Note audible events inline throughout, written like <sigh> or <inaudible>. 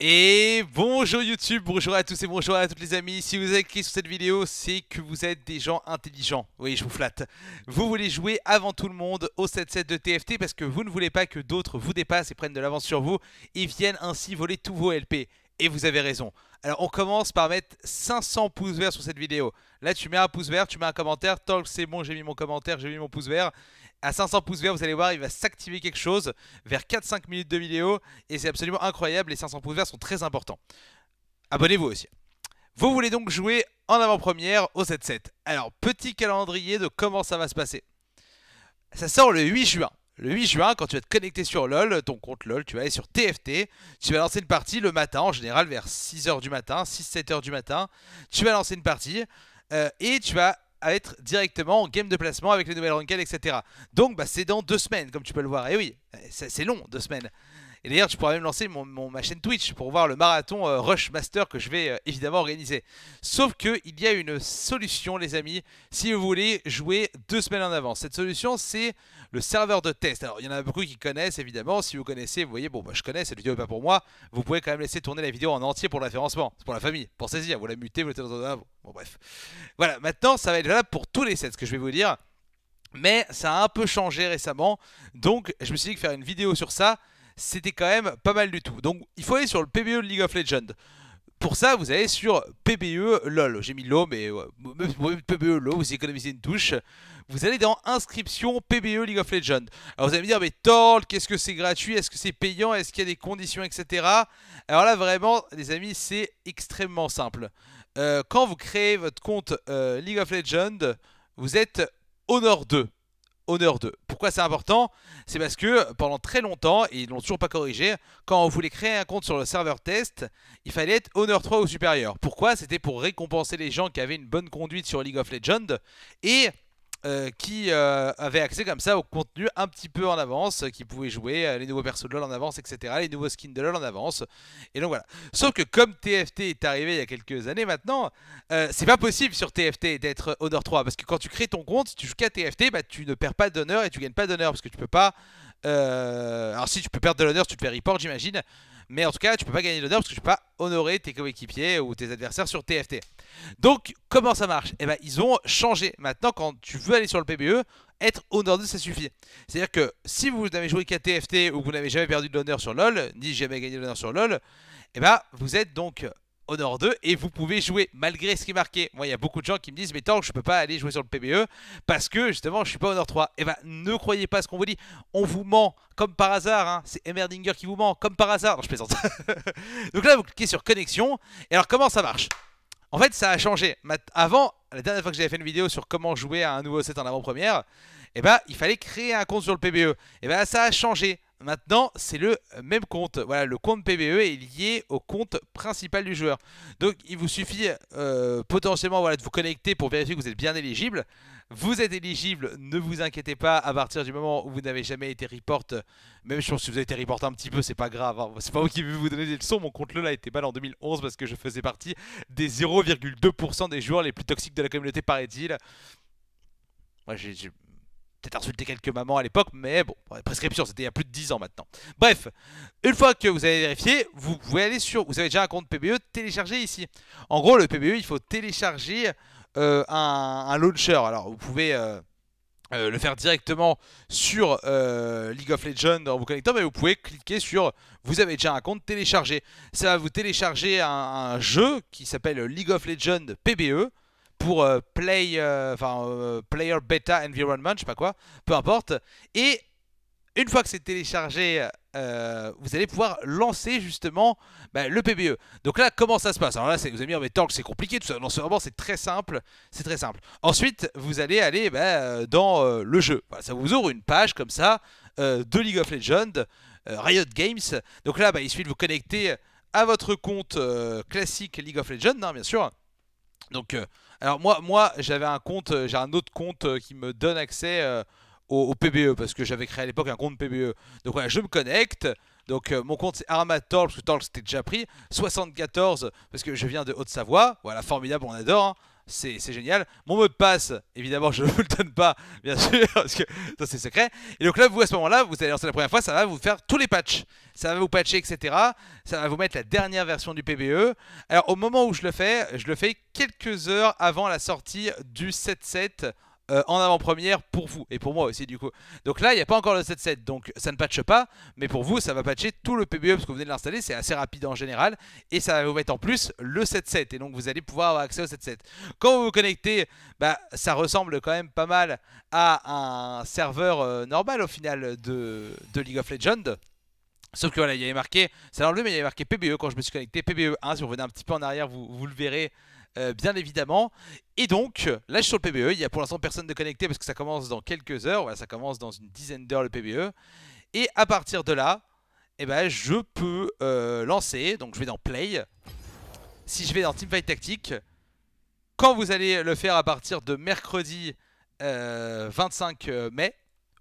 Et bonjour YouTube, bonjour à tous et bonjour à toutes les amis. Si vous êtes qui sur cette vidéo, c'est que vous êtes des gens intelligents. Oui, je vous flatte. Vous voulez jouer avant tout le monde au 7-7 de TFT parce que vous ne voulez pas que d'autres vous dépassent et prennent de l'avance sur vous et viennent ainsi voler tous vos LP. Et vous avez raison. Alors on commence par mettre 500 pouces verts sur cette vidéo. Là tu mets un pouce vert, tu mets un commentaire, tant que c'est bon j'ai mis mon commentaire, j'ai mis mon pouce vert à 500 pouces verts, vous allez voir, il va s'activer quelque chose vers 4-5 minutes de vidéo. Et c'est absolument incroyable, les 500 pouces verts sont très importants. Abonnez-vous aussi. Vous voulez donc jouer en avant-première au 7-7. Alors, petit calendrier de comment ça va se passer. Ça sort le 8 juin. Le 8 juin, quand tu vas te connecter sur LoL, ton compte LoL, tu vas aller sur TFT, tu vas lancer une partie le matin, en général vers 6h du matin, 6-7h du matin, tu vas lancer une partie, euh, et tu vas à être directement en game de placement avec les nouvelles ranked, etc. Donc bah, c'est dans deux semaines, comme tu peux le voir. Et eh oui, c'est long, deux semaines. Et d'ailleurs, je pourrais même lancer mon, ma chaîne Twitch pour voir le marathon euh, Rush Master que je vais euh, évidemment organiser. Sauf que il y a une solution, les amis, si vous voulez jouer deux semaines en avance. Cette solution, c'est le serveur de test. Alors, il y en a beaucoup qui connaissent, évidemment. Si vous connaissez, vous voyez, bon, moi bah, je connais, cette vidéo n'est pas pour moi. Vous pouvez quand même laisser tourner la vidéo en entier pour le référencement. C'est pour la famille. pour saisir. vous la mutez, vous la mettez dans un... Bon, bref. Voilà, maintenant, ça va être valable pour tous les sets, ce que je vais vous dire. Mais ça a un peu changé récemment. Donc, je me suis dit que faire une vidéo sur ça, c'était quand même pas mal du tout. Donc il faut aller sur le PBE League of Legends. Pour ça, vous allez sur PBE LOL. J'ai mis LOL, mais PBE LOL, vous économisez une touche. Vous allez dans Inscription PBE League of Legends. Alors vous allez me dire, mais Torl, qu'est-ce que c'est gratuit Est-ce que c'est payant Est-ce qu'il y a des conditions, etc. Alors là, vraiment, les amis, c'est extrêmement simple. Euh, quand vous créez votre compte euh, League of Legends, vous êtes Honor 2. Honor 2. Pourquoi c'est important C'est parce que pendant très longtemps, et ils l'ont toujours pas corrigé, quand on voulait créer un compte sur le serveur test, il fallait être Honor 3 ou supérieur. Pourquoi C'était pour récompenser les gens qui avaient une bonne conduite sur League of Legends et euh, qui euh, avait accès comme ça au contenu un petit peu en avance, euh, qui pouvait jouer les nouveaux persos de LoL en avance, etc., les nouveaux skins de LoL en avance. Et donc voilà. Sauf que comme TFT est arrivé il y a quelques années maintenant, c'est pas possible sur TFT d'être Honor 3, parce que quand tu crées ton compte, si tu joues qu'à TFT, bah, tu ne perds pas d'honneur et tu gagnes pas d'honneur, parce que tu peux pas... Alors si tu peux perdre de l'honneur, tu te fais report, j'imagine. Mais en tout cas, tu peux pas gagner d'honneur parce que tu peux pas honorer tes coéquipiers ou tes adversaires sur TFT. Donc, comment ça marche Eh ben, ils ont changé. Maintenant, quand tu veux aller sur le PBE, être Honor 2, ça suffit. C'est-à-dire que si vous n'avez joué qu'à TFT ou que vous n'avez jamais perdu de l'honneur sur LoL, ni jamais gagné de l'honneur sur LoL, eh ben, vous êtes donc Honor 2 et vous pouvez jouer malgré ce qui est marqué. Moi, il y a beaucoup de gens qui me disent, mais tant que je peux pas aller jouer sur le PBE parce que justement, je suis pas Honor 3. Eh ben, ne croyez pas ce qu'on vous dit. On vous ment comme par hasard. Hein. C'est Emmerdinger qui vous ment comme par hasard. je plaisante. <laughs> donc là, vous cliquez sur connexion. Et alors, comment ça marche en fait, ça a changé. Avant, la dernière fois que j'avais fait une vidéo sur comment jouer à un nouveau set en avant-première, eh ben, il fallait créer un compte sur le PBE. Et eh ben, ça a changé. Maintenant, c'est le même compte. Voilà, le compte PBE est lié au compte principal du joueur. Donc, il vous suffit euh, potentiellement voilà, de vous connecter pour vérifier que vous êtes bien éligible. Vous êtes éligible, ne vous inquiétez pas, à partir du moment où vous n'avez jamais été report, même si vous avez été reporté un petit peu, c'est pas grave, hein. c'est pas vous qui vous donner des leçons, mon compte là a été mal en 2011 parce que je faisais partie des 0,2% des joueurs les plus toxiques de la communauté, paraît-il. Moi, j'ai peut-être insulté quelques mamans à l'époque, mais bon, prescription, c'était il y a plus de 10 ans maintenant. Bref, une fois que vous avez vérifié, vous pouvez aller sur, vous avez déjà un compte PBE téléchargé ici. En gros, le PBE, il faut télécharger euh, un, launcher. Alors, vous pouvez euh, euh, le faire directement sur League of Legends en vous connectant, mais vous pouvez cliquer sur vous avez déjà un compte téléchargé. Ça va vous télécharger un jeu qui s'appelle League of Legends PBE pour euh, play, euh, enfin euh, Player Beta Environment, je sais pas quoi, peu importe. Et une fois que c'est téléchargé, vous allez pouvoir lancer justement bah, le PBE. Donc là, comment ça se passe Alors là, vous avez me dire, mais que c'est compliqué, tout ça. Non, vraiment, c'est très simple. C'est très simple. Ensuite, vous allez aller bah, dans le jeu. Voilà, ça vous ouvre une page comme ça de League of Legends, Riot Games. Donc là, bah, il suffit de vous connecter à votre compte classique League of Legends, hein, bien sûr. Donc alors moi, moi j'avais un compte, euh, j'ai un autre compte euh, qui me donne accès euh, au, PBE parce que j'avais créé à l'époque un compte PBE. Donc voilà, je me connecte. Donc mon compte c'est Armator, parce que c'était déjà pris. 74 parce que je viens de Haute-Savoie. Voilà, formidable, on adore. Hein c'est génial. Mon mot de passe, évidemment, je ne vous le donne pas, bien sûr, <laughs> parce que c'est secret. Et donc là, vous à ce moment-là, vous allez lancer la première fois, ça va vous faire tous les patchs. Ça va vous patcher, etc. Ça va vous mettre la dernière version du PBE. Alors au moment où je le fais, je le fais quelques heures avant la sortie du 7.7 euh, en avant-première pour vous et pour moi aussi du coup. Donc là, il n'y a pas encore le 7.7, donc ça ne patche pas, mais pour vous, ça va patcher tout le PBE parce que vous venez de l'installer, c'est assez rapide en général, et ça va vous mettre en plus le 7.7, et donc vous allez pouvoir avoir accès au 7.7. Quand vous vous connectez, bah, ça ressemble quand même pas mal à un serveur euh, normal au final de, de League of Legends. Sauf que voilà, il y avait marqué, ça l'a enlevé, mais il y avait marqué PBE quand je me suis connecté, PBE 1, si vous revenez un petit peu en arrière, vous, vous le verrez euh, bien évidemment. Et donc, là je suis sur le PBE, il y a pour l'instant personne de connecté parce que ça commence dans quelques heures, ça commence dans une dizaine d'heures le PBE. Et à partir de là, eh ben, je peux euh, lancer, donc je vais dans Play. Si je vais dans Teamfight Tactique, quand vous allez le faire à partir de mercredi 25 euh, mai,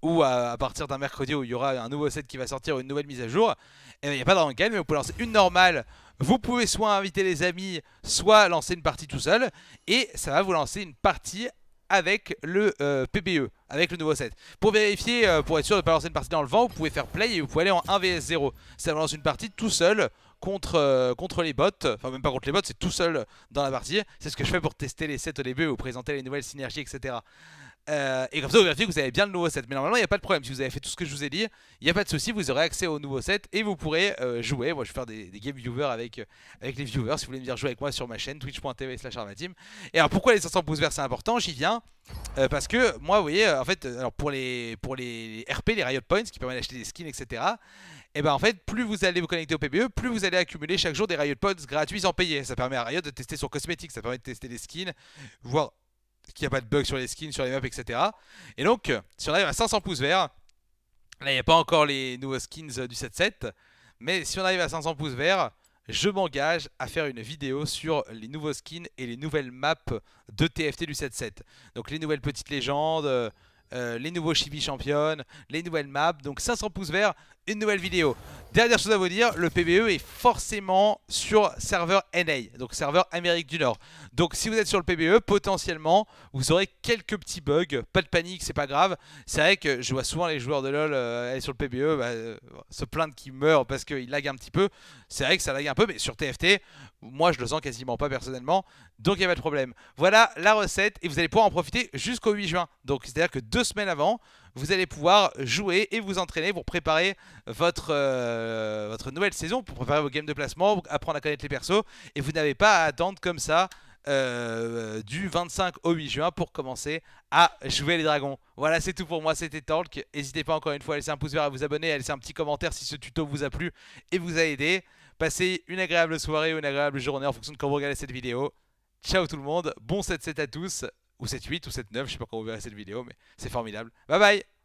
ou à, partir d'un mercredi où il y aura un nouveau set qui va sortir, une nouvelle mise à jour, il eh, n'y a pas de mais vous pouvez lancer une normale. Vous pouvez soit inviter les amis, soit lancer une partie tout seul. Et ça va vous lancer une partie avec le euh, PBE, avec le nouveau set. Pour vérifier, euh, pour être sûr de ne pas lancer une partie dans le vent, vous pouvez faire play et vous pouvez aller en 1vs0. Ça vous lance une partie tout seul contre, euh, contre les bots, enfin même pas contre les bots, c'est tout seul dans la partie. C'est ce que je fais pour tester les sets au début, vous présenter les nouvelles synergies, etc. Euh, et comme ça, vous vérifiez vous avez bien le nouveau set. Mais normalement, il n'y a pas de problème. Si vous avez fait tout ce que je vous ai dit, il n'y a pas de souci. Vous aurez accès au nouveau set et vous pourrez euh, jouer. Moi, je vais faire des, game viewers avec, euh, avec les viewers. Si vous voulez me dire jouer avec moi sur ma chaîne, twitch.tv slash Armatim Et alors, pourquoi les 500 pouces verts c'est important J'y viens. parce que moi, vous voyez, en fait, alors pour les, pour les RP, les Riot Points qui permettent d'acheter des skins, etc. Et eh ben en fait, plus vous allez vous connecter au PBE, plus vous allez accumuler chaque jour des Riot Points gratuits en payer, Ça permet à Riot de tester son cosmétique, ça permet de tester les skins, voire qu'il n'y a pas de bug sur les skins, sur les maps, etc. Et donc, euh, si on arrive à 500 pouces verts, là, il n'y a pas encore les nouveaux skins euh, du 7-7, mais si on arrive à 500 pouces verts, je m'engage à faire une vidéo sur les nouveaux skins et les nouvelles maps de TFT du 7-7. Donc les nouvelles petites légendes, euh, les nouveaux chibi championnes, les nouvelles maps. Donc 500 pouces verts, une nouvelle vidéo. Dernière chose à vous dire, le PBE est forcément sur serveur NA, donc serveur Amérique du Nord. Donc si vous êtes sur le PBE, potentiellement, vous aurez quelques petits bugs. Pas de panique, c'est pas grave. C'est vrai que je vois souvent les joueurs de LoL euh, aller sur le PBE bah, euh, se plaindre qu'ils meurent parce qu'ils lag un petit peu. C'est vrai que ça lag un peu, mais sur TFT, moi je le sens quasiment pas personnellement. Donc il n'y a pas de problème. Voilà la recette et vous allez pouvoir en profiter jusqu'au 8 juin. Donc c'est-à-dire que deux semaines avant, vous allez pouvoir jouer et vous entraîner pour préparer votre, euh, votre nouvelle saison, pour préparer vos games de placement, apprendre à connaître les persos, et vous n'avez pas à attendre comme ça euh, du 25 au 8 juin pour commencer à jouer les dragons. Voilà, c'est tout pour moi, c'était Talk. N'hésitez pas encore une fois à laisser un pouce vert, à vous abonner, à laisser un petit commentaire si ce tuto vous a plu et vous a aidé. Passez une agréable soirée ou une agréable journée en fonction de quand vous regardez cette vidéo. Ciao tout le monde, bon 7-7 à tous, ou 7-8 ou 7-9, je sais pas quand vous verrez cette vidéo, mais c'est formidable. Bye bye